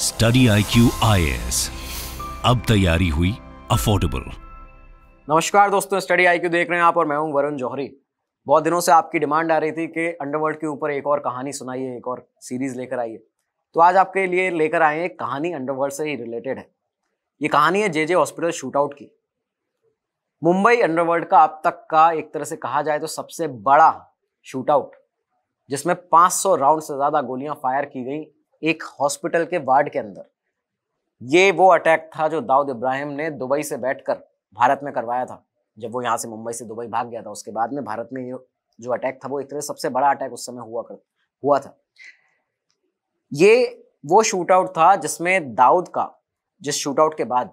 study I Q आई अब तैयारी हुई अफोर्डेबल नमस्कार दोस्तों स्टडी आई देख रहे हैं आप और मैं हूं वरुण जौहरी बहुत दिनों से आपकी डिमांड आ रही थी कि अंडरवर्ल्ड के ऊपर एक और कहानी सुनाइए एक और सीरीज लेकर आइए तो आज आपके लिए लेकर आए एक कहानी अंडरवर्ल्ड से ही रिलेटेड है ये कहानी है जे जे हॉस्पिटल शूटआउट की मुंबई अंडरवर्ल्ड का अब तक का एक तरह से कहा जाए तो सबसे बड़ा शूटआउट जिसमें 500 राउंड से ज़्यादा गोलियां फायर की गई एक हॉस्पिटल के वार्ड के अंदर ये वो अटैक था जो दाऊद इब्राहिम ने दुबई से बैठकर भारत में करवाया था जब वो यहाँ से मुंबई से दुबई भाग गया था उसके बाद में भारत में ये जो अटैक था वो एक तरह सबसे बड़ा अटैक उस समय हुआ कर हुआ था ये वो शूटआउट था जिसमें दाऊद का जिस शूटआउट के बाद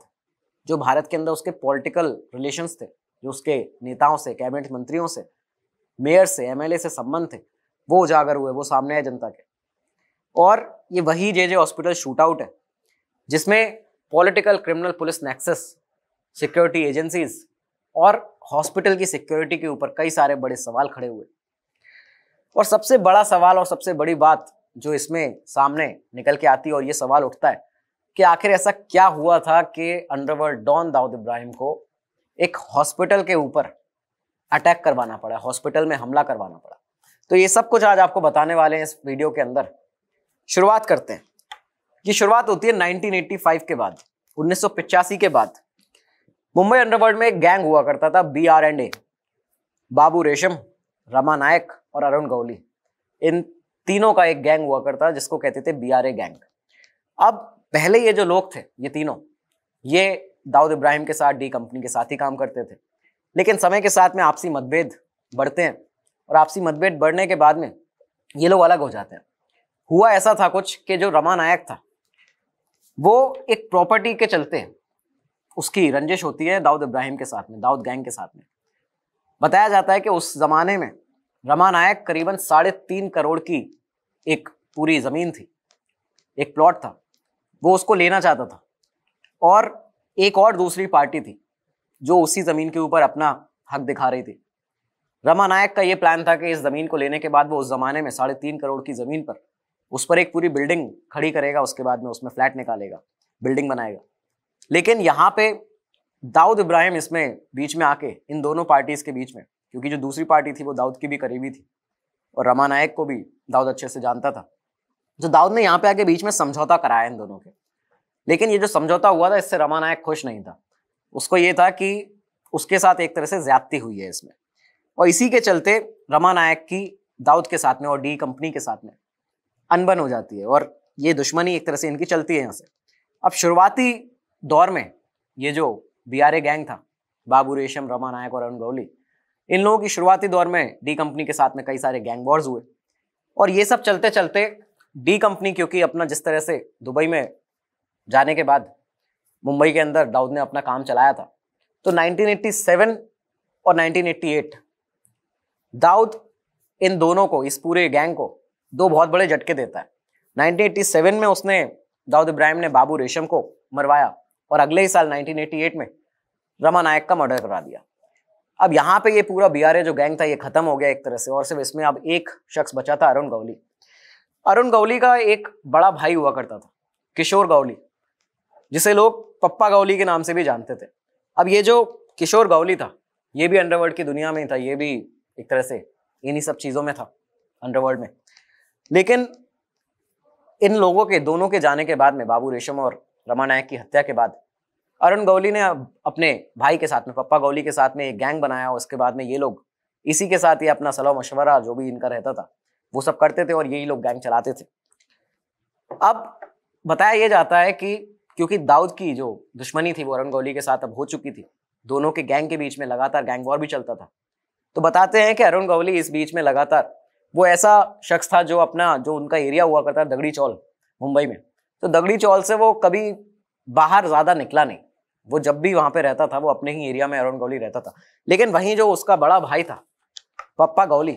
जो भारत के अंदर उसके पॉलिटिकल रिलेशंस थे जो उसके नेताओं से कैबिनेट मंत्रियों से मेयर से एमएलए से संबंध थे वो उजागर हुए वो सामने आए जनता के और ये वही J J hospital shoot out है जिसमें political criminal police nexus security agencies और हॉस्पिटल की सिक्योरिटी के ऊपर कई सारे बड़े सवाल खड़े हुए और सबसे बड़ा सवाल और सबसे बड़ी बात जो इसमें सामने निकल के आती है और ये सवाल उठता है कि आखिर ऐसा क्या हुआ था कि अंडरवर्ल्ड डॉन दाऊद इब्राहिम को एक हॉस्पिटल के ऊपर अटैक करवाना पड़ा हॉस्पिटल में हमला करवाना पड़ा तो ये सब कुछ आज आपको बताने वाले हैं इस वीडियो के अंदर शुरुआत करते हैं ये शुरुआत होती है 1985 के बाद पिचासी के बाद मुंबई अंडरवर्ल्ड में एक गैंग हुआ करता था B R and A Babu Resham Rama नायक और अरुण गौली इन तीनों का एक गैंग हुआ करता था जिसको कहते थे बी आर ए गैंग अब पहले ये जो लोग थे ये तीनों ये दाऊद इब्राहिम के साथ डी कंपनी के साथ ही काम करते थे लेकिन समय के साथ में आपसी मतभेद बढ़ते हैं और आपसी मतभेद बढ़ने के बाद में ये लोग अलग हो जाते हैं हुआ ऐसा था कुछ कि जो रमा नायक था वो एक प्रॉपर्टी के चलते उसकी रंजिश होती है दाऊद इब्राहिम के साथ में दाऊद गैंग के साथ में बताया जाता है कि उस ज़माने में रमा नायक करीबन साढ़े तीन करोड़ की एक पूरी ज़मीन थी एक प्लॉट था वो उसको लेना चाहता था और एक और दूसरी पार्टी थी जो उसी ज़मीन के ऊपर अपना हक दिखा रही थी रमा नायक का ये प्लान था कि इस ज़मीन को लेने के बाद वो उस ज़माने में साढ़े तीन करोड़ की ज़मीन पर उस पर एक पूरी बिल्डिंग खड़ी करेगा उसके बाद में उसमें फ्लैट निकालेगा बिल्डिंग बनाएगा लेकिन यहाँ पे दाऊद इब्राहिम इसमें बीच में आके इन दोनों पार्टीज़ के बीच में क्योंकि जो दूसरी पार्टी थी वो दाऊद की भी करीबी थी और रमा नायक को भी दाऊद अच्छे से जानता था जो दाऊद ने यहाँ पे आके बीच में समझौता कराया इन दोनों के लेकिन ये जो समझौता हुआ था इससे रमा नायक खुश नहीं था उसको ये था कि उसके साथ एक तरह से ज्यादती हुई है इसमें और इसी के चलते रमा नायक की दाऊद के साथ में और डी कंपनी के साथ में अनबन हो जाती है और ये दुश्मनी एक तरह से इनकी चलती है यहाँ से अब शुरुआती दौर में ये जो बी गैंग था बाबू रेशम रमा नायक और अरुण गौली इन लोगों की शुरुआती दौर में डी कंपनी के साथ में कई सारे गैंग वॉर्स हुए और ये सब चलते चलते डी कंपनी क्योंकि अपना जिस तरह से दुबई में जाने के बाद मुंबई के अंदर दाऊद ने अपना काम चलाया था तो 1987 और 1988 दाऊद इन दोनों को इस पूरे गैंग को दो बहुत बड़े झटके देता है 1987 में उसने दाऊद इब्राहिम ने बाबू रेशम को मरवाया और अगले ही साल 1988 में रमा नायक का मर्डर करा दिया अब यहाँ पे ये पूरा बी जो गैंग था ये खत्म हो गया एक तरह से और सिर्फ इसमें अब एक शख्स बचा था अरुण गौली अरुण गौली का एक बड़ा भाई हुआ करता था किशोर गौली जिसे लोग पप्पा गौली के नाम से भी जानते थे अब ये जो किशोर गौली था ये भी अंडरवर्ल्ड की दुनिया में ही था ये भी एक तरह से इन्हीं सब चीज़ों में था अंडरवर्ल्ड में लेकिन इन लोगों के दोनों के जाने के बाद में बाबू रेशम और रमा नायक की हत्या के बाद अरुण गौली ने अपने भाई के साथ में पप्पा गौली के साथ में एक गैंग बनाया उसके बाद में ये लोग इसी के साथ ये अपना सलाह मशवरा जो भी इनका रहता था वो सब करते थे और यही लोग गैंग चलाते थे अब बताया ये जाता है कि क्योंकि दाऊद की जो दुश्मनी थी वो अरुण गौली के साथ अब हो चुकी थी दोनों के गैंग के बीच में लगातार गैंग वॉर भी चलता था तो बताते हैं कि अरुण गौली इस बीच में लगातार वो ऐसा शख्स था जो अपना जो उनका एरिया हुआ करता दगड़ी चौल मुंबई में तो दगड़ी चौल से वो कभी बाहर ज़्यादा निकला नहीं वो जब भी वहाँ पे रहता था वो अपने ही एरिया में अरुण गौली रहता था लेकिन वहीं जो उसका बड़ा भाई था पप्पा गौली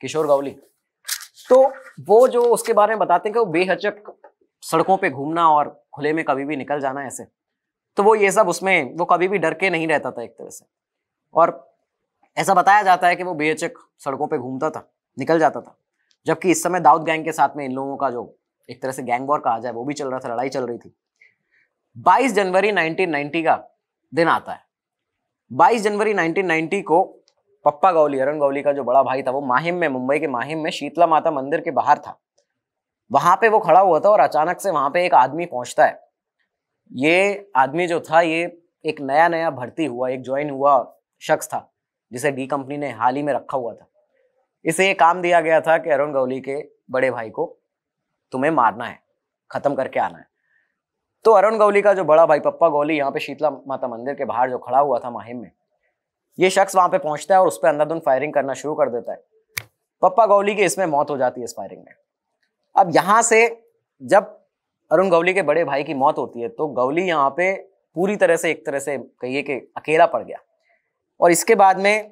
किशोर गौली तो वो जो उसके बारे में बताते हैं कि वो बेहचक सड़कों पे घूमना और खुले में कभी भी निकल जाना ऐसे तो वो ये सब उसमें वो कभी भी डर के नहीं रहता था एक तरह से और ऐसा बताया जाता है कि वो बेहचक सड़कों पे घूमता था निकल जाता था जबकि इस समय दाऊद गैंग के साथ में इन लोगों का जो एक तरह से गैंग वॉर कहा जाए वो भी चल रहा था लड़ाई चल रही थी 22 जनवरी 1990 का दिन आता है 22 जनवरी 1990 को पप्पा गौली अरुण गौली का जो बड़ा भाई था वो माहिम में मुंबई के माहिम में शीतला माता मंदिर के बाहर था वहां पे वो खड़ा हुआ था और अचानक से वहां पे एक आदमी पहुंचता है ये आदमी जो था ये एक नया नया भर्ती हुआ एक ज्वाइन हुआ शख्स था जिसे डी कंपनी ने हाल ही में रखा हुआ था इसे ये काम दिया गया था कि अरुण गवली के बड़े भाई को तुम्हें मारना है खत्म करके आना है तो अरुण गवली का जो बड़ा भाई पप्पा गौली यहाँ पे शीतला माता मंदिर के बाहर जो खड़ा हुआ था माहिम में ये शख्स वहां पे पहुंचता है और उस पर अंधाधुन फायरिंग करना शुरू कर देता है पप्पा गौली की इसमें मौत हो जाती है इस फायरिंग में अब यहाँ से जब अरुण गवली के बड़े भाई की मौत होती है तो गवली यहाँ पे पूरी तरह से एक तरह से कहिए कि अकेला पड़ गया और इसके बाद में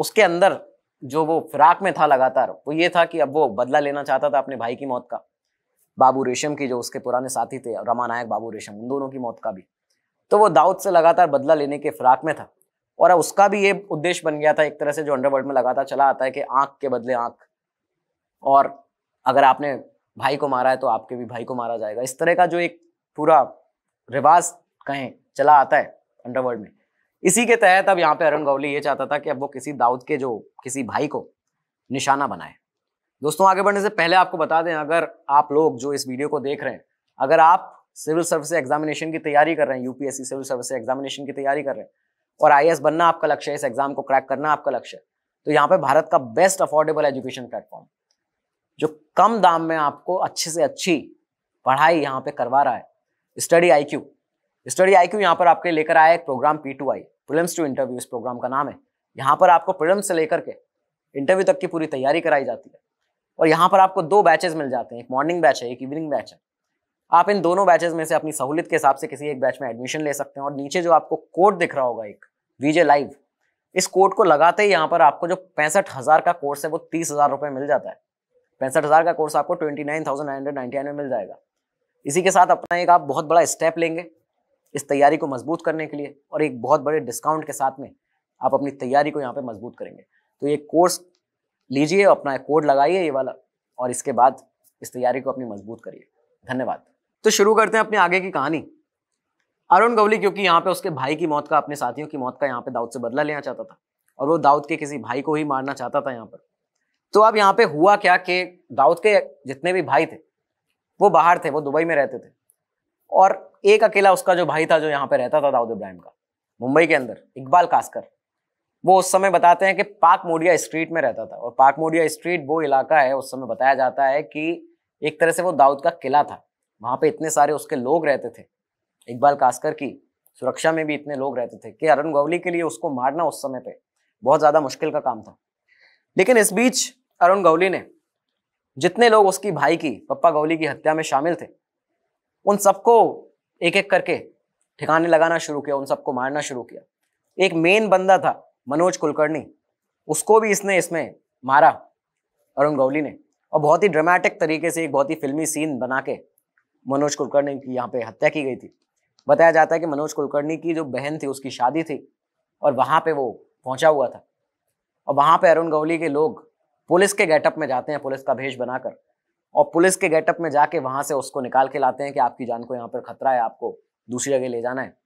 उसके अंदर जो वो फिराक में था लगातार वो ये था कि अब वो बदला लेना चाहता था अपने भाई की मौत का बाबू रेशम की जो उसके पुराने साथी थे रमा नायक बाबू रेशम उन दोनों की मौत का भी तो वो दाऊद से लगातार बदला लेने के फिराक में था और उसका भी ये उद्देश्य बन गया था एक तरह से जो अंडरवर्ल्ड में लगातार चला आता है कि आंख के बदले आंख और अगर आपने भाई को मारा है तो आपके भी भाई को मारा जाएगा इस तरह का जो एक पूरा रिवाज कहें चला आता है अंडरवर्ल्ड में इसी के तहत अब यहाँ पे अरुण गौली ये चाहता था कि अब वो किसी दाऊद के जो किसी भाई को निशाना बनाए दोस्तों आगे बढ़ने से पहले आपको बता दें अगर आप लोग जो इस वीडियो को देख रहे हैं अगर आप सिविल सर्विस एग्जामिनेशन की तैयारी कर रहे हैं यूपीएससी सिविल सर्विस एग्जामिनेशन की तैयारी कर रहे हैं और आई बनना आपका लक्ष्य है इस एग्जाम को क्रैक करना आपका लक्ष्य है तो यहाँ पे भारत का बेस्ट अफोर्डेबल एजुकेशन प्लेटफॉर्म जो कम दाम में आपको अच्छे से अच्छी पढ़ाई यहाँ पे करवा रहा है study I Q study I Q यहाँ पर आपके लेकर आया एक program P two I prelims to interview इस प्रोग्राम का नाम है यहाँ पर आपको प्रिलिम्स से लेकर के इंटरव्यू तक की पूरी तैयारी कराई जाती है और यहाँ पर आपको दो बैचेज मिल जाते हैं एक मॉर्निंग बैच है एक इवनिंग बैच है आप इन दोनों बैचेज में से अपनी सहूलियत के हिसाब से किसी एक बैच में एडमिशन ले सकते हैं और नीचे जो आपको कोड दिख रहा होगा एक वीजे लाइव इस कोड को लगाते ही यहाँ पर आपको जो पैंसठ हज़ार का कोर्स है वो तीस हज़ार रुपये मिल जाता है पैंसठ हज़ार का कोर्स आपको twenty nine thousand nine hundred ninety nine में मिल जाएगा इसी के साथ अपना एक आप बहुत बड़ा स्टेप लेंगे इस तैयारी को मजबूत करने के लिए और एक बहुत बड़े डिस्काउंट के साथ में आप अपनी तैयारी को यहाँ पे मजबूत करेंगे तो ये कोर्स लीजिए अपना कोड लगाइए ये वाला और इसके बाद इस तैयारी को अपनी मजबूत करिए धन्यवाद तो शुरू करते हैं अपने आगे की कहानी अरुण गवली क्योंकि यहाँ पे उसके भाई की मौत का अपने साथियों की मौत का यहाँ पे दाऊद से बदला लेना चाहता था और वो दाऊद के किसी भाई को ही मारना चाहता था यहाँ पर तो अब यहाँ पे हुआ क्या कि दाऊद के जितने भी भाई थे वो बाहर थे वो दुबई में रहते थे और एक अकेला उसका जो भाई था जो यहाँ पे रहता था दाऊद इब्राहिम का मुंबई के अंदर इकबाल कास्कर वो उस समय बताते हैं कि पाक मोडिया स्ट्रीट में रहता था और पाक मोडिया स्ट्रीट वो इलाका है उस समय बताया जाता है कि एक तरह से वो दाऊद का किला था वहाँ पे इतने सारे उसके लोग रहते थे इकबाल कास्कर की सुरक्षा में भी इतने लोग रहते थे कि अरुण गवली के लिए उसको मारना उस समय पे बहुत ज़्यादा मुश्किल का काम था लेकिन इस बीच अरुण गवली ने जितने लोग उसकी भाई की पप्पा गवली की हत्या में शामिल थे उन सबको एक एक करके ठिकाने लगाना शुरू किया उन सबको मारना शुरू किया एक मेन बंदा था मनोज कुलकर्णी उसको भी इसने इसमें मारा अरुण गवली ने और बहुत ही ड्रामेटिक तरीके से एक बहुत ही फिल्मी सीन बना के मनोज कुलकर्णी की यहाँ पे हत्या की गई थी बताया जाता है कि मनोज कुलकर्णी की जो बहन थी उसकी शादी थी और वहाँ पे वो पहुँचा हुआ था और वहाँ पे अरुण गवली के लोग पुलिस के गेटअप में जाते हैं पुलिस का भेष बनाकर और पुलिस के गेटअप में जाके वहां से उसको निकाल के लाते हैं कि आपकी जान को यहाँ पर खतरा है आपको दूसरी जगह ले जाना है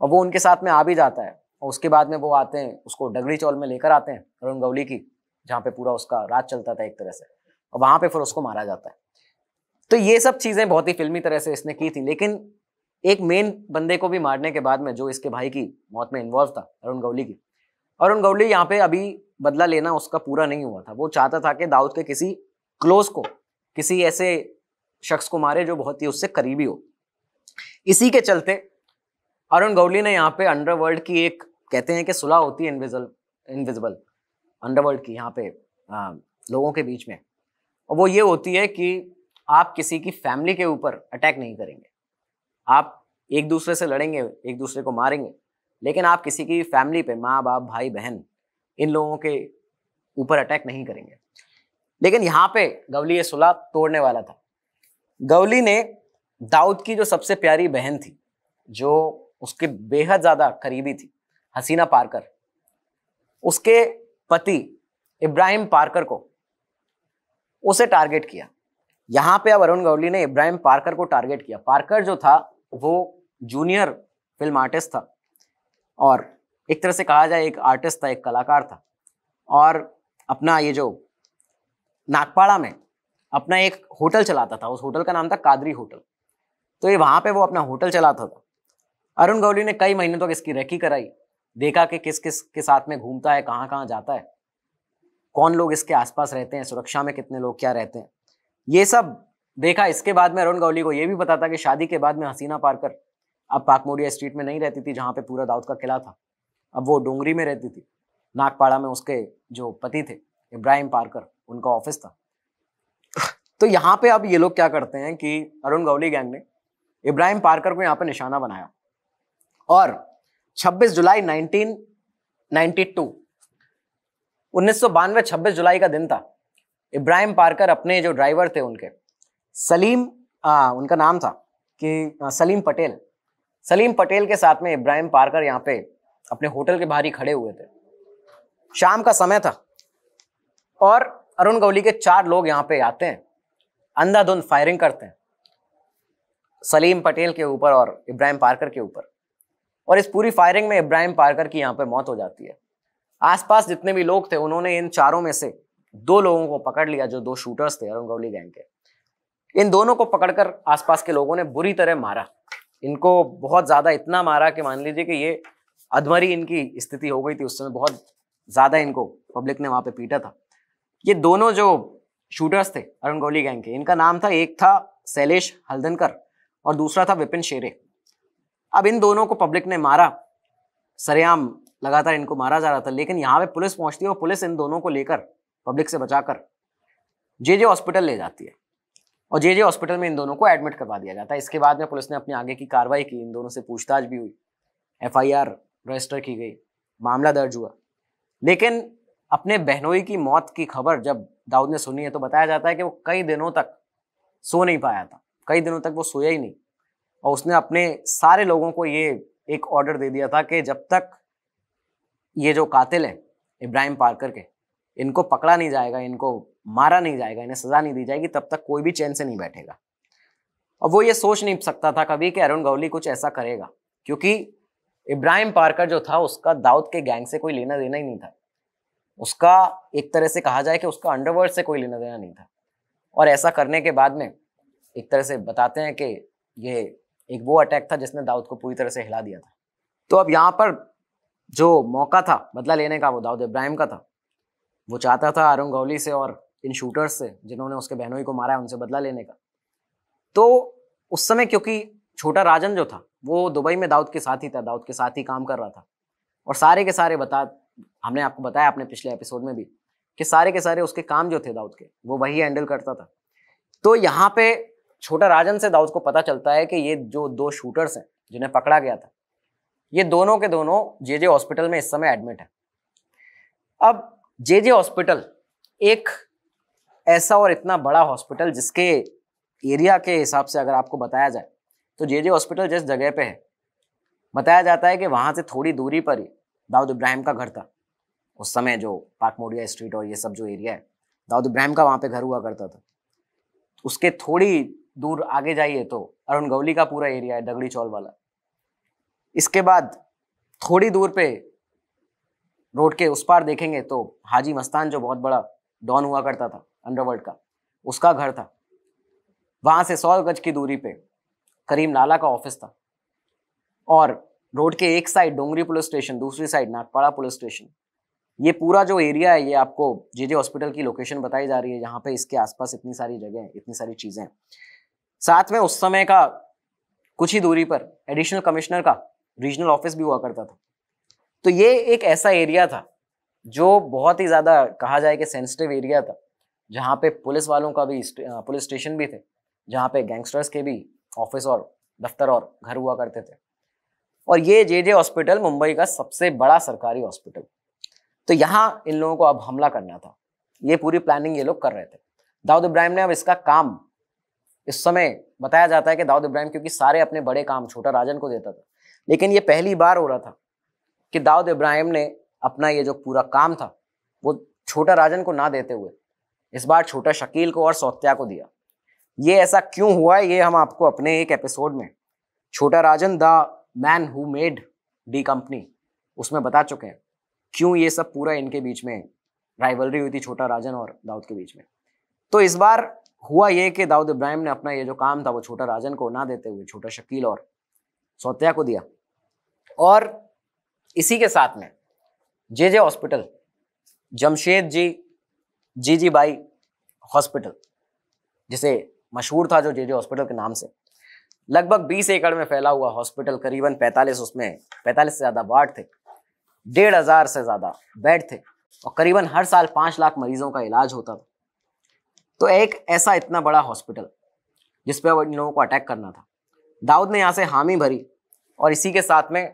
और वो उनके साथ में आ भी जाता है और उसके बाद में वो आते हैं उसको डगरी चौल में लेकर आते हैं अरुण गवली की जहाँ पे पूरा उसका राज चलता था एक तरह से और वहाँ पे फिर उसको मारा जाता है तो ये सब चीज़ें बहुत ही फिल्मी तरह से इसने की थी लेकिन एक मेन बंदे को भी मारने के बाद में जो इसके भाई की मौत में इन्वॉल्व था अरुण गवली की अरुण गवली यहाँ पे अभी बदला लेना उसका पूरा नहीं हुआ था वो चाहता था कि दाऊद के किसी क्लोज को किसी ऐसे शख्स को मारे जो बहुत ही उससे करीबी हो इसी के चलते अरुण गौली ने यहाँ पे अंडरवर्ल्ड की एक कहते हैं कि सुलह होती है इनविजल इनविजिबल अंडरवर्ल्ड की यहाँ पे आ, लोगों के बीच में और वो ये होती है कि आप किसी की फैमिली के ऊपर अटैक नहीं करेंगे आप एक दूसरे से लड़ेंगे एक दूसरे को मारेंगे लेकिन आप किसी की फैमिली पे माँ बाप भाई बहन इन लोगों के ऊपर अटैक नहीं करेंगे लेकिन यहाँ पे गवली ये सुलह तोड़ने वाला था गवली ने दाऊद की जो सबसे प्यारी बहन थी जो उसके बेहद ज़्यादा करीबी थी हसीना पारकर उसके पति इब्राहिम पारकर को उसे टारगेट किया यहाँ पे अब अरुण गवली ने इब्राहिम पार्कर को टारगेट किया पार्कर जो था वो जूनियर फिल्म आर्टिस्ट था और एक तरह से कहा जाए एक आर्टिस्ट था एक कलाकार था और अपना ये जो नागपाड़ा में अपना एक होटल चलाता था उस होटल का नाम था कादरी होटल तो ये वहाँ पे वो अपना होटल चलाता था अरुण गौली ने कई महीनों तक तो इसकी रेकी कराई देखा कि किस किस के साथ में घूमता है कहाँ कहाँ जाता है कौन लोग इसके आसपास रहते हैं सुरक्षा में कितने लोग क्या रहते हैं ये सब देखा इसके बाद में अरुण गौली को ये भी पता था कि शादी के बाद में हसीना पारकर अब पाकमोडिया स्ट्रीट में नहीं रहती थी जहाँ पे पूरा दाऊद का किला था अब वो डोंगरी में रहती थी नागपाड़ा में उसके जो पति थे इब्राहिम पारकर उनका ऑफिस था तो यहाँ पे अब ये लोग क्या करते हैं कि अरुण गवली गैंग ने इब्राहिम पार्कर को यहाँ पे निशाना बनाया और 26 जुलाई 1992 उन्नीस 26 जुलाई का दिन था इब्राहिम पार्कर अपने जो ड्राइवर थे उनके सलीम आ, उनका नाम था कि आ, सलीम पटेल सलीम पटेल के साथ में इब्राहिम पार्कर यहाँ पे अपने होटल के बाहर ही खड़े हुए थे शाम का समय था और अरुण गवली के चार लोग यहाँ पे आते हैं अंधाधुंध फायरिंग करते हैं सलीम पटेल के ऊपर और इब्राहिम पार्कर के ऊपर और इस पूरी फायरिंग में इब्राहिम पार्कर की यहाँ पे मौत हो जाती है आसपास जितने भी लोग थे उन्होंने इन चारों में से दो लोगों को पकड़ लिया जो दो शूटर्स थे अरुण गवली गैंग के इन दोनों को पकड़कर आसपास के लोगों ने बुरी तरह मारा इनको बहुत ज़्यादा इतना मारा कि मान लीजिए कि ये अधमरी इनकी स्थिति हो गई थी उस समय बहुत ज़्यादा इनको पब्लिक ने वहाँ पे पीटा था ये दोनों जो शूटर्स थे अरुण कोहली गैंग के इनका नाम था एक था शैलेश हल्दनकर और दूसरा था विपिन शेरे अब इन दोनों को पब्लिक ने मारा सरेआम लगातार इनको मारा जा रहा था लेकिन यहाँ पे पुलिस पहुँचती है और पुलिस इन दोनों को लेकर पब्लिक से बचाकर जे जे हॉस्पिटल ले जाती है और जे जे हॉस्पिटल में इन दोनों को एडमिट करवा दिया जाता है इसके बाद में पुलिस ने अपने आगे की कार्रवाई की इन दोनों से पूछताछ भी हुई एफ रजिस्टर की गई मामला दर्ज हुआ लेकिन अपने बहनोई की मौत की खबर जब दाऊद ने सुनी है तो बताया जाता है कि वो कई दिनों तक सो नहीं पाया था कई दिनों तक वो सोया ही नहीं और उसने अपने सारे लोगों को ये एक ऑर्डर दे दिया था कि जब तक ये जो कातिल हैं इब्राहिम पार्कर के इनको पकड़ा नहीं जाएगा इनको मारा नहीं जाएगा इन्हें सज़ा नहीं दी जाएगी तब तक कोई भी चैन से नहीं बैठेगा और वो ये सोच नहीं सकता था कभी कि अरुण गवली कुछ ऐसा करेगा क्योंकि इब्राहिम पार्कर जो था उसका दाऊद के गैंग से कोई लेना देना ही नहीं था उसका एक तरह से कहा जाए कि उसका अंडरवर्ल्ड से कोई लेना देना नहीं था और ऐसा करने के बाद में एक तरह से बताते हैं कि ये एक वो अटैक था जिसने दाऊद को पूरी तरह से हिला दिया था तो अब यहाँ पर जो मौका था बदला लेने का वो दाऊद इब्राहिम का था वो चाहता था अरुण गौली से और इन शूटर्स से जिन्होंने उसके बहनोई को मारा है उनसे बदला लेने का तो उस समय क्योंकि छोटा राजन जो था वो दुबई में दाऊद के साथ ही था दाऊद के साथ ही काम कर रहा था और सारे के सारे बता हमने आपको बताया अपने पिछले एपिसोड में भी कि सारे के सारे उसके काम जो थे दाऊद के वो वही हैंडल करता था तो यहाँ पे छोटा राजन से दाऊद को पता चलता है कि ये जो दो शूटर्स हैं जिन्हें पकड़ा गया था ये दोनों के दोनों जे जे हॉस्पिटल में इस समय एडमिट है अब जे जे हॉस्पिटल एक ऐसा और इतना बड़ा हॉस्पिटल जिसके एरिया के हिसाब से अगर आपको बताया जाए तो जे जे हॉस्पिटल जिस जगह पे है बताया जाता है कि वहां से थोड़ी दूरी पर ही दाऊद इब्राहिम का घर था उस समय जो पाकमोडिया स्ट्रीट और ये सब जो एरिया है दाऊद इब्राहिम का वहाँ पे घर हुआ करता था उसके थोड़ी दूर आगे जाइए तो अरुण गवली का पूरा एरिया है दगड़ी चौल वाला इसके बाद थोड़ी दूर पे रोड के उस पार देखेंगे तो हाजी मस्तान जो बहुत बड़ा डॉन हुआ करता था अंडरवर्ल्ड का उसका घर था वहाँ से सौ गज की दूरी पे करीम लाला का ऑफिस था और रोड के एक साइड डोंगरी पुलिस स्टेशन दूसरी साइड नागपाड़ा पुलिस स्टेशन ये पूरा जो एरिया है ये आपको जे जे हॉस्पिटल की लोकेशन बताई जा रही है जहाँ पे इसके आसपास इतनी सारी जगह है इतनी सारी चीज़ें हैं साथ में उस समय का कुछ ही दूरी पर एडिशनल कमिश्नर का रीजनल ऑफिस भी हुआ करता था तो ये एक ऐसा एरिया था जो बहुत ही ज़्यादा कहा जाए कि सेंसिटिव एरिया था जहाँ पे पुलिस वालों का भी पुलिस स्टेशन भी थे जहाँ पे गैंगस्टर्स के भी ऑफिस और दफ्तर और घर हुआ करते थे और ये जे जे हॉस्पिटल मुंबई का सबसे बड़ा सरकारी हॉस्पिटल तो यहाँ इन लोगों को अब हमला करना था ये पूरी प्लानिंग ये लोग कर रहे थे दाऊद इब्राहिम ने अब इसका काम इस समय बताया जाता है कि दाऊद इब्राहिम क्योंकि सारे अपने बड़े काम छोटा राजन को देता था लेकिन ये पहली बार हो रहा था कि दाऊद इब्राहिम ने अपना ये जो पूरा काम था वो छोटा राजन को ना देते हुए इस बार छोटा शकील को और सौत्या को दिया ये ऐसा क्यों हुआ है ये हम आपको अपने एक एपिसोड में Chhota Rajan the man who made D company उसमें बता चुके हैं क्यों ये सब पूरा इनके बीच में राइवलरी हुई थी छोटा राजन और दाऊद के बीच में तो इस बार हुआ ये कि दाऊद इब्राहिम ने अपना ये जो काम था वो छोटा राजन को ना देते हुए छोटा शकील और सौत्या को दिया और इसी के साथ में J J hospital Jamshed ji Jeejeebhoy hospital जिसे मशहूर था जो जे जे हॉस्पिटल के नाम से लगभग 20 एकड़ में फैला हुआ हॉस्पिटल करीबन 45 उसमें 45 से ज़्यादा वार्ड थे डेढ़ हज़ार से ज़्यादा बेड थे और करीबन हर साल पाँच लाख मरीजों का इलाज होता था तो एक ऐसा इतना बड़ा हॉस्पिटल जिसपे अब इन लोगों को अटैक करना था दाऊद ने यहाँ से हामी भरी और इसी के साथ में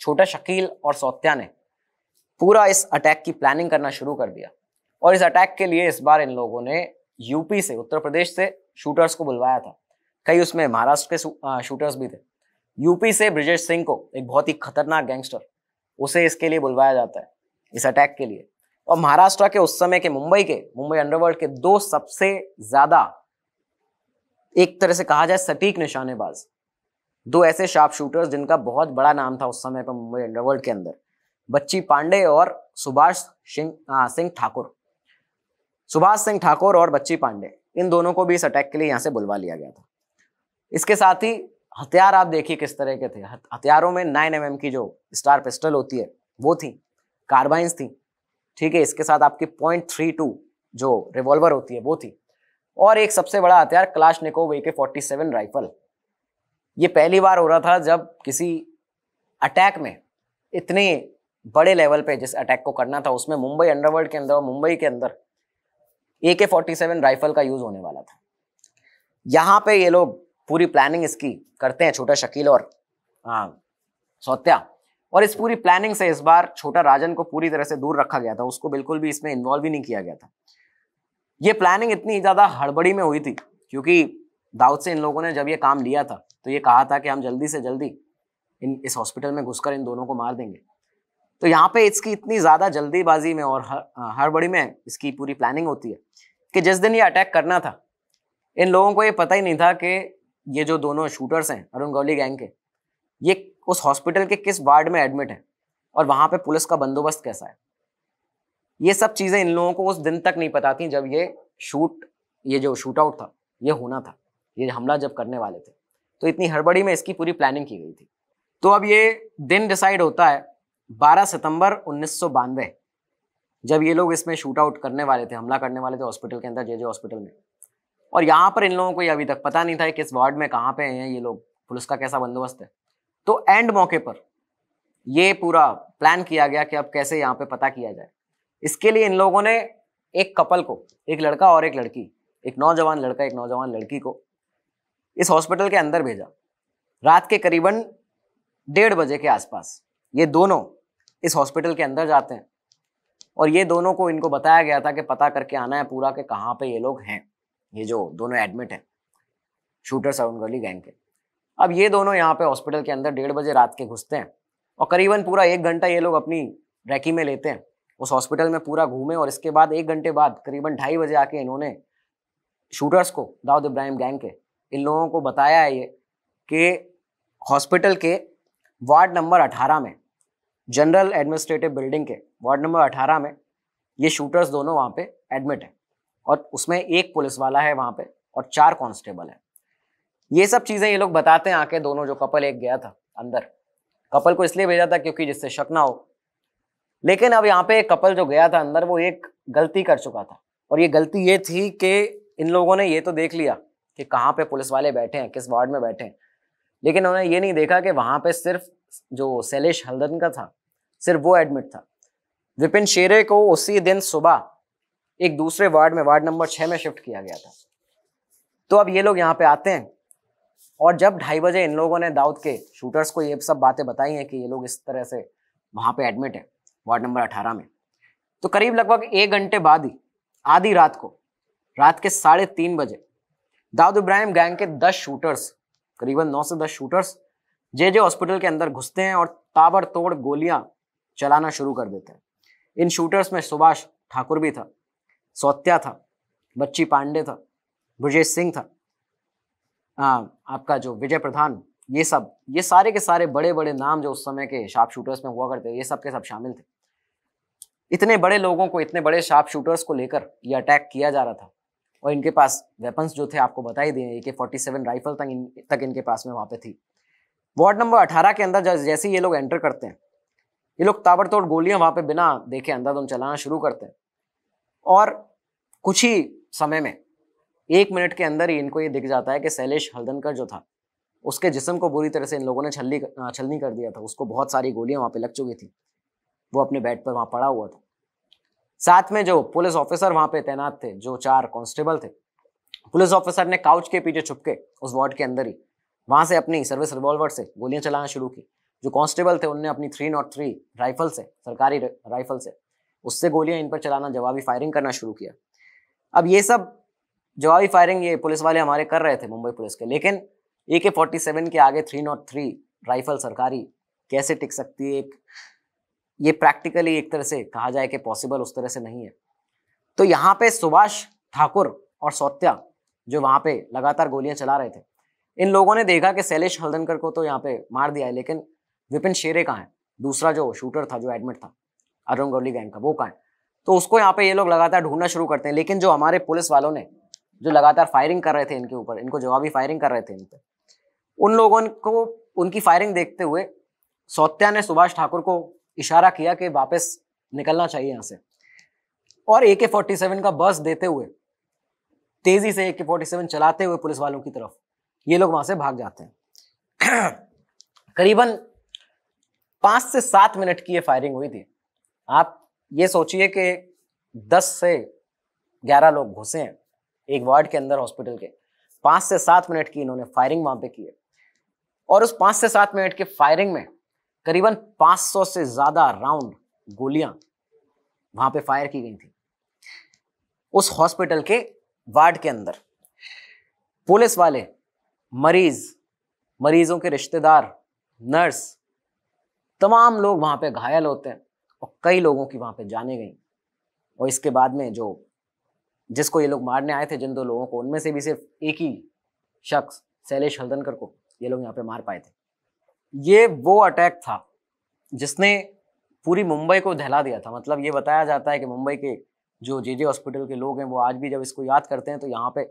छोटा शकील और सौत्या ने पूरा इस अटैक की प्लानिंग करना शुरू कर दिया और इस अटैक के लिए इस बार इन लोगों ने यूपी से उत्तर प्रदेश से शूटर्स को बुलवाया था कई उसमें महाराष्ट्र के शूटर्स भी थे यूपी से ब्रिजेश सिंह को एक बहुत ही खतरनाक गैंगस्टर उसे इसके लिए बुलवाया जाता है इस अटैक के लिए और महाराष्ट्र के उस समय के मुंबई के मुंबई अंडरवर्ल्ड के दो सबसे ज्यादा एक तरह से कहा जाए सटीक निशानेबाज दो ऐसे शार्प शूटर्स जिनका बहुत बड़ा नाम था उस समय पर मुंबई अंडरवर्ल्ड के अंदर बच्ची पांडे और सुभाष सिंह ठाकुर सुभाष सिंह ठाकुर और बच्ची पांडे इन दोनों को भी इस अटैक के लिए यहां से बुलवा लिया गया था इसके साथ ही हथियार आप देखिए किस तरह के थे हथियारों में नाइन एम की जो स्टार पिस्टल होती है वो थी कार्बाइंस थी ठीक है इसके साथ आपकी पॉइंट थ्री टू जो रिवॉल्वर होती है वो थी और एक सबसे बड़ा हथियार क्लाश निकोव ए के फोर्टी सेवन राइफल ये पहली बार हो रहा था जब किसी अटैक में इतने बड़े लेवल पे जिस अटैक को करना था उसमें मुंबई अंडरवर्ल्ड के अंदर और मुंबई के अंदर A K forty seven rifle का यूज होने वाला था यहाँ पे ये लोग पूरी प्लानिंग इसकी करते हैं छोटा शकील और हाँ, सौत्या और इस पूरी प्लानिंग से इस बार छोटा राजन को पूरी तरह से दूर रखा गया था उसको बिल्कुल भी इसमें इन्वॉल्व ही नहीं किया गया था ये प्लानिंग इतनी ज़्यादा हड़बड़ी में हुई थी क्योंकि दाऊद से इन लोगों ने जब ये काम लिया था तो ये कहा था कि हम जल्दी से जल्दी इन इस हॉस्पिटल में घुसकर इन दोनों को मार देंगे तो यहाँ पे इसकी इतनी ज़्यादा जल्दीबाजी में और हड़बड़ी में इसकी पूरी प्लानिंग होती है कि जिस दिन ये अटैक करना था इन लोगों को ये पता ही नहीं था कि ये जो दोनों शूटर्स हैं अरुण गौली गैंग के ये उस हॉस्पिटल के किस वार्ड में एडमिट है और वहां पे पुलिस का बंदोबस्त कैसा है ये सब चीज़ें इन लोगों को उस दिन तक नहीं पता थी जब ये शूट ये जो शूट आउट था ये होना था ये हमला जब करने वाले थे तो इतनी हड़बड़ी में इसकी पूरी प्लानिंग की गई थी तो अब ये दिन डिसाइड होता है 12 सितंबर उन्नीस जब ये लोग इसमें शूट आउट करने वाले थे हमला करने वाले थे हॉस्पिटल के अंदर जे जे हॉस्पिटल में और यहाँ पर इन लोगों को अभी तक पता नहीं था किस वार्ड में कहाँ पे हैं ये लोग पुलिस का कैसा बंदोबस्त है तो एंड मौके पर ये पूरा प्लान किया गया कि अब कैसे यहाँ पे पता किया जाए इसके लिए इन लोगों ने एक कपल को एक लड़का और एक लड़की एक नौजवान लड़का एक नौजवान लड़की को इस हॉस्पिटल के अंदर भेजा रात के करीबन डेढ़ बजे के आसपास ये दोनों इस हॉस्पिटल के अंदर जाते हैं और ये दोनों को इनको बताया गया था कि पता करके आना है पूरा कि कहाँ पे ये लोग हैं ये जो दोनों एडमिट हैं शूटर सरुण गली गैंग के अब ये दोनों यहाँ पे हॉस्पिटल के अंदर डेढ़ बजे रात के घुसते हैं और करीबन पूरा एक घंटा ये लोग अपनी रैकी में लेते हैं उस हॉस्पिटल में पूरा घूमे और इसके बाद एक घंटे बाद करीबन ढाई बजे आके इन्होंने शूटर्स को दाऊद इब्राहिम गैंग के इन लोगों को बताया है ये कि हॉस्पिटल के वार्ड नंबर 18 में जनरल एडमिनिस्ट्रेटिव बिल्डिंग के वार्ड नंबर 18 में ये शूटर्स दोनों वहाँ पे एडमिट हैं और उसमें एक पुलिस वाला है वहाँ पे और चार कांस्टेबल है ये सब चीज़ें ये लोग बताते हैं आके दोनों जो कपल एक गया था अंदर कपल को इसलिए भेजा था क्योंकि जिससे शक ना हो लेकिन अब यहाँ पे कपल जो गया था अंदर वो एक गलती कर चुका था और ये गलती ये थी कि इन लोगों ने ये तो देख लिया कि कहाँ पे पुलिस वाले बैठे हैं किस वार्ड में बैठे हैं लेकिन उन्होंने ये नहीं देखा कि वहाँ पे सिर्फ जो शैलेश हल्दन का था सिर्फ वो एडमिट था विपिन शेरे को उसी दिन सुबह एक दूसरे वार्ड में वार्ड नंबर छः में शिफ्ट किया गया था तो अब ये लोग यहाँ पे आते हैं और जब ढाई बजे इन लोगों ने दाऊद के शूटर्स को ये सब बातें बताई हैं कि ये लोग इस तरह से वहाँ पे एडमिट है वार्ड नंबर अठारह में तो करीब लगभग एक घंटे बाद ही आधी रात को रात के साढ़े तीन बजे दाऊद इब्राहिम गैंग के दस शूटर्स करीबन नौ से दस शूटर्स जे जे हॉस्पिटल के अंदर घुसते हैं और ताबड़तोड़ गोलियां चलाना शुरू कर देते हैं इन शूटर्स में सुभाष ठाकुर भी था सौत्या था बच्ची पांडे था ब्रजेश सिंह था आ, आपका जो विजय प्रधान ये सब ये सारे के सारे बड़े बड़े नाम जो उस समय के शार्प शूटर्स में हुआ करते थे ये सब के सब शामिल थे इतने बड़े लोगों को इतने बड़े शार्प शूटर्स को लेकर ये अटैक किया जा रहा था और इनके पास वेपन्स जो थे आपको बता ही दिए ए के फोर्टी सेवन राइफल तक इन तक इनके पास में वहाँ पे थी वार्ड नंबर अठारह के अंदर जैसे ही ये लोग एंटर करते हैं ये लोग ताबड़तोड़ गोलियां वहाँ पे बिना देखे अंधाधुन चलाना शुरू करते हैं और कुछ ही समय में एक मिनट के अंदर ही इनको ये दिख जाता है कि शैलेश हल्दनकर जो था उसके जिसम को बुरी तरह से इन लोगों ने छल्ली छलनी कर दिया था उसको बहुत सारी गोलियां वहां पे लग चुकी थी वो अपने बेड पर वहाँ पड़ा हुआ था साथ में जो पुलिस ऑफिसर वहां पे तैनात थे जो चार कांस्टेबल थे पुलिस ऑफिसर ने काउच के पीछे छुपके उस वार्ड के अंदर ही वहां से अपनी सर्विस रिवॉल्वर से गोलियां चलाना शुरू की जो कांस्टेबल थे उनने अपनी थ्री नॉट थ्री राइफल से सरकारी राइफल से उससे गोलियां इन पर चलाना जवाबी फायरिंग करना शुरू किया अब ये सब जवाबी फायरिंग ये पुलिस वाले हमारे कर रहे थे मुंबई पुलिस के लेकिन ए के फोर्टी सेवन के आगे थ्री नॉट थ्री राइफल सरकारी कैसे टिक सकती है एक ये प्रैक्टिकली एक तरह से कहा जाए कि पॉसिबल उस तरह से नहीं है तो यहाँ पे सुभाष ठाकुर और सौत्या जो वहाँ पे लगातार गोलियां चला रहे थे इन लोगों ने देखा कि शैलेश हल्दनकर को तो यहाँ पे मार दिया है लेकिन विपिन शेरे कहाँ है दूसरा जो शूटर था जो एडमिट था अरुण गौली गैंग का वो कहाँ है तो उसको यहाँ पे ये लोग लगातार ढूंढना शुरू करते हैं लेकिन जो हमारे पुलिस वालों ने जो लगातार फायरिंग कर रहे थे इनके ऊपर इनको जवाबी फायरिंग कर रहे थे इन पर उन लोगों को उनकी फायरिंग देखते हुए सौत्या ने सुभाष ठाकुर को इशारा किया कि वापस निकलना चाहिए यहाँ से और ए के फोर्टी सेवन का बस देते हुए तेजी से ए के फोर्टी सेवन चलाते हुए पुलिस वालों की तरफ ये लोग वहां से भाग जाते हैं करीबन पांच से सात मिनट की ये फायरिंग हुई थी आप ये सोचिए कि 10 से 11 लोग घुसे हैं एक वार्ड के अंदर हॉस्पिटल के पांच से सात मिनट की इन्होंने फायरिंग वहां पे की है और उस पांच से सात मिनट के फायरिंग में करीबन 500 से ज़्यादा राउंड गोलियां वहां पे फायर की गई थी उस हॉस्पिटल के वार्ड के अंदर पुलिस वाले मरीज मरीजों के रिश्तेदार नर्स तमाम लोग वहां पे घायल होते हैं और कई लोगों की वहाँ पे जाने गई और इसके बाद में जो जिसको ये लोग मारने आए थे जिन दो लोगों को उनमें से भी सिर्फ एक ही शख्स शैलेश हल्दनकर को ये लोग यहाँ पे मार पाए थे ये वो अटैक था जिसने पूरी मुंबई को दहला दिया था मतलब ये बताया जाता है कि मुंबई के जो जे जे हॉस्पिटल के लोग हैं वो आज भी जब इसको याद करते हैं तो यहाँ पे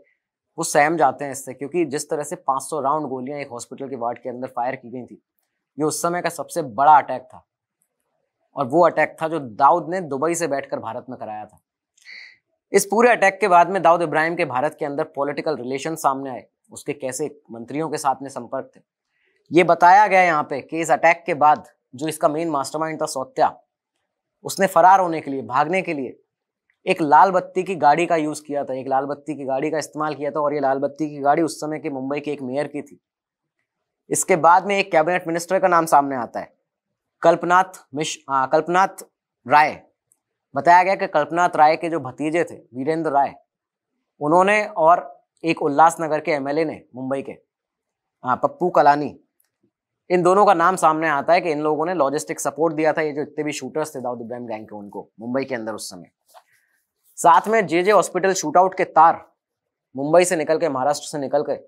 वो सहम जाते हैं इससे क्योंकि जिस तरह से 500 राउंड गोलियां एक हॉस्पिटल के वार्ड के अंदर फायर की गई थी ये उस समय का सबसे बड़ा अटैक था और वो अटैक था जो दाऊद ने दुबई से बैठकर भारत में कराया था इस पूरे अटैक के बाद में दाऊद इब्राहिम के भारत के अंदर पॉलिटिकल रिलेशन सामने आए उसके कैसे मंत्रियों के साथ में संपर्क थे ये बताया गया यहाँ पे कि इस अटैक के बाद जो इसका मेन मास्टरमाइंड था सौत्या उसने फरार होने के लिए भागने के लिए एक लाल बत्ती की गाड़ी का यूज़ किया था एक लाल बत्ती की गाड़ी का इस्तेमाल किया था और ये लाल बत्ती की गाड़ी उस समय के मुंबई के एक मेयर की थी इसके बाद में एक कैबिनेट मिनिस्टर का नाम सामने आता है कल्पनाथ मिश हाँ, कल्पनाथ राय बताया गया कि कल्पनाथ राय के जो भतीजे थे वीरेंद्र राय उन्होंने और एक उल्लासनगर के एमएलए ने मुंबई के हाँ, पप्पू कलानी इन दोनों का नाम सामने आता है कि इन लोगों ने लॉजिस्टिक सपोर्ट दिया था ये जो इतने भी शूटर्स थे दाऊद इब्राहिम गैंग के उनको मुंबई के अंदर उस समय साथ में जे जे हॉस्पिटल शूटआउट के तार मुंबई से निकल के महाराष्ट्र से निकल के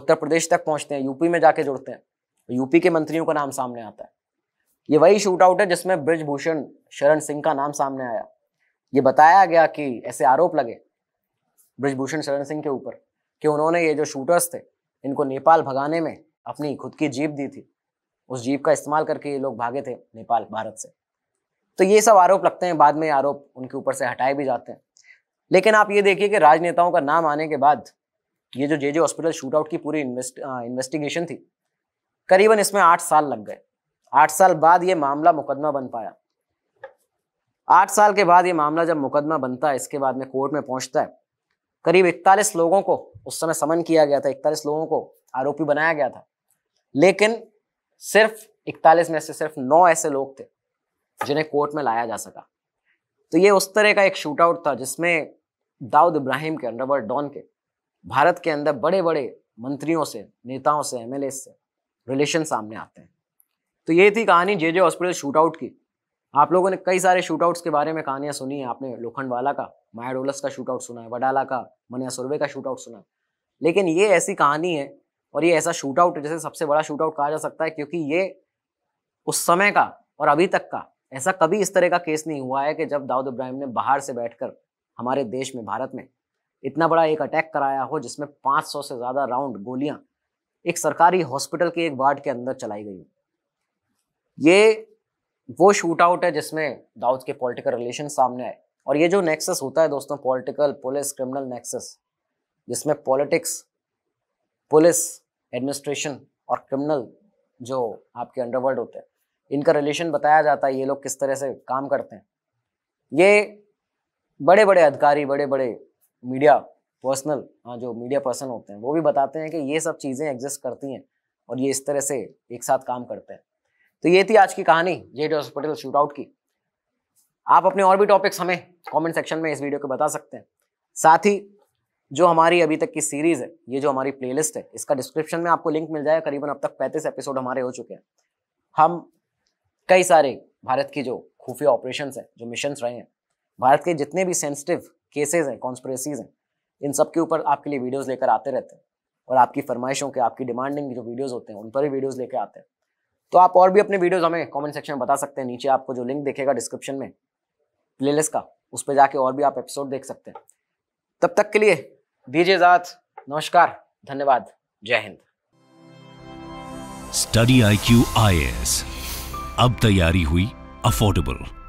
उत्तर प्रदेश तक पहुंचते हैं यूपी में जाके जुड़ते हैं यूपी के मंत्रियों का नाम सामने आता है ये वही शूटआउट है जिसमें ब्रिजभूषण शरण सिंह का नाम सामने आया ये बताया गया कि ऐसे आरोप लगे ब्रिजभूषण शरण सिंह के ऊपर कि उन्होंने ये जो शूटर्स थे इनको नेपाल भगाने में अपनी खुद की जीप दी थी उस जीप का इस्तेमाल करके ये लोग भागे थे नेपाल भारत से तो ये सब आरोप लगते हैं बाद में आरोप उनके ऊपर से हटाए भी जाते हैं लेकिन आप ये देखिए कि राजनेताओं का नाम आने के बाद ये जो जे जे हॉस्पिटल शूटआउट की पूरी इन्वेस्ट, इन्वेस्टिगेशन थी करीबन इसमें आठ साल लग गए आठ साल बाद ये मामला मुकदमा बन पाया आठ साल के बाद ये मामला जब मुकदमा बनता है इसके बाद में कोर्ट में पहुंचता है करीब इकतालीस लोगों को उस समय समन किया गया था इकतालीस लोगों को आरोपी बनाया गया था लेकिन सिर्फ इकतालीस में से सिर्फ नौ ऐसे लोग थे जिन्हें कोर्ट में लाया जा सका तो ये उस तरह का एक शूट आउट था जिसमें दाऊद इब्राहिम के अंडरवर्ल्ड डॉन के भारत के अंदर बड़े बड़े मंत्रियों से नेताओं से एमएलए से रिलेशन सामने आते हैं तो ये थी कहानी जे जे हॉस्पिटल शूटआउट की आप लोगों ने कई सारे शूटआउट्स के बारे में कहानियाँ सुनी है आपने लोखंडवाला का मायाडोलस का शूटआउट सुना है वडाला का मनिया सुरवे का शूटआउट सुना है लेकिन ये ऐसी कहानी है और ये ऐसा शूटआउट जैसे सबसे बड़ा शूटआउट कहा जा सकता है क्योंकि ये उस समय का और अभी तक का ऐसा कभी इस तरह का केस नहीं हुआ है कि जब दाऊद इब्राहिम ने बाहर से बैठकर हमारे देश में भारत में इतना बड़ा एक अटैक कराया हो जिसमें 500 से ज़्यादा राउंड गोलियां एक सरकारी हॉस्पिटल के एक वार्ड के अंदर चलाई गई ये वो शूट आउट है जिसमें दाऊद के पॉलिटिकल रिलेशन सामने आए और ये जो नेक्सस होता है दोस्तों पॉलिटिकल पुलिस क्रिमिनल नेक्सस जिसमें पॉलिटिक्स पुलिस एडमिनिस्ट्रेशन और क्रिमिनल जो आपके अंडरवर्ल्ड होते हैं इनका रिलेशन बताया जाता है ये लोग किस तरह से काम करते हैं ये बड़े बड़े अधिकारी बड़े बड़े मीडिया पर्सनल हाँ जो मीडिया पर्सन होते हैं वो भी बताते हैं कि ये सब चीज़ें एग्जिस्ट करती हैं और ये इस तरह से एक साथ काम करते हैं तो ये थी आज की कहानी J D hospital shoot out की आप अपने और भी टॉपिक्स हमें कमेंट सेक्शन में इस वीडियो को बता सकते हैं साथ ही जो हमारी अभी तक की सीरीज है ये जो हमारी प्लेलिस्ट है इसका डिस्क्रिप्शन में आपको लिंक मिल जाएगा करीबन अब तक पैंतीस एपिसोड हमारे हो चुके हैं हम कई सारे भारत की जो खुफिया ऑपरेशन है जो मिशन रहे हैं भारत के जितने भी सेंसिटिव केसेज हैं कॉन्स्परेसीज हैं इन सब के ऊपर आपके लिए वीडियोस लेकर आते रहते हैं और आपकी फरमाइशों के आपकी डिमांडिंग जो वीडियोस होते हैं उन पर भी वीडियोस लेकर आते हैं तो आप और भी अपने वीडियोस हमें कमेंट सेक्शन में बता सकते हैं नीचे आपको जो लिंक देखेगा डिस्क्रिप्शन में प्लेलिस्ट का उस पर जाके और भी आप एपिसोड देख सकते हैं तब तक के लिए दीजिए जात नमस्कार धन्यवाद जय हिंद study I Q I S अब तैयारी हुई अफोर्डेबल